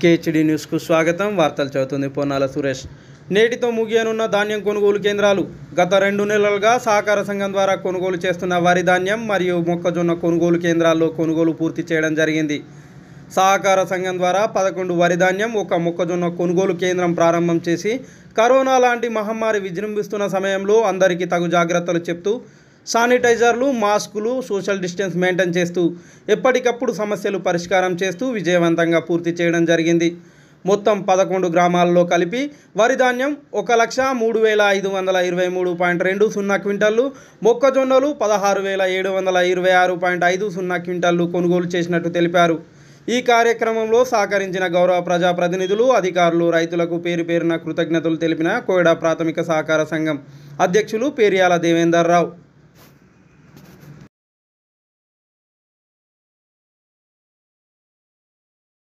KHD న్యూస్కు స్వాగతం వార్తలు చదువుతుంది పొన్నాల సురేష్ నేటితో ముగియనున్న ధాన్యం కొనుగోలు కేంద్రాలు గత రెండు నెలలుగా సహకార సంఘం ద్వారా కొనుగోలు చేస్తున్న వరి ధాన్యం మరియు మొక్కజొన్న కొనుగోలు కేంద్రాల్లో కొనుగోలు పూర్తి చేయడం జరిగింది సహకార సంఘం ద్వారా పదకొండు వరి ధాన్యం ఒక మొక్కజొన్న కొనుగోలు కేంద్రం ప్రారంభం చేసి కరోనా లాంటి మహమ్మారి విజృంభిస్తున్న సమయంలో అందరికీ తగు జాగ్రత్తలు చెప్తూ శానిటైజర్లు మాస్కులు సోషల్ డిస్టెన్స్ మెయింటైన్ చేస్తూ ఎప్పటికప్పుడు సమస్యలు పరిష్కారం చేస్తూ విజయవంతంగా పూర్తి చేయడం జరిగింది మొత్తం పదకొండు గ్రామాల్లో కలిపి వరి ధాన్యం ఒక లక్ష మూడు వేల ఐదు వందల ఇరవై మూడు పాయింట్ రెండు సున్నా క్వింటళ్ళు మొక్కజొన్నలు పదహారు వేల ఏడు వందల ఇరవై ఆరు పాయింట్ ఐదు సున్నా క్వింటళ్ళు కొనుగోలు చేసినట్టు తెలిపారు ఈ కార్యక్రమంలో సహకరించిన గౌరవ ప్రజాప్రతినిధులు అధికారులు రైతులకు పేరు పేరున కృతజ్ఞతలు తెలిపిన కోయడా ప్రాథమిక సహకార సంఘం అధ్యక్షులు పేరియాల దేవేందర్ రావు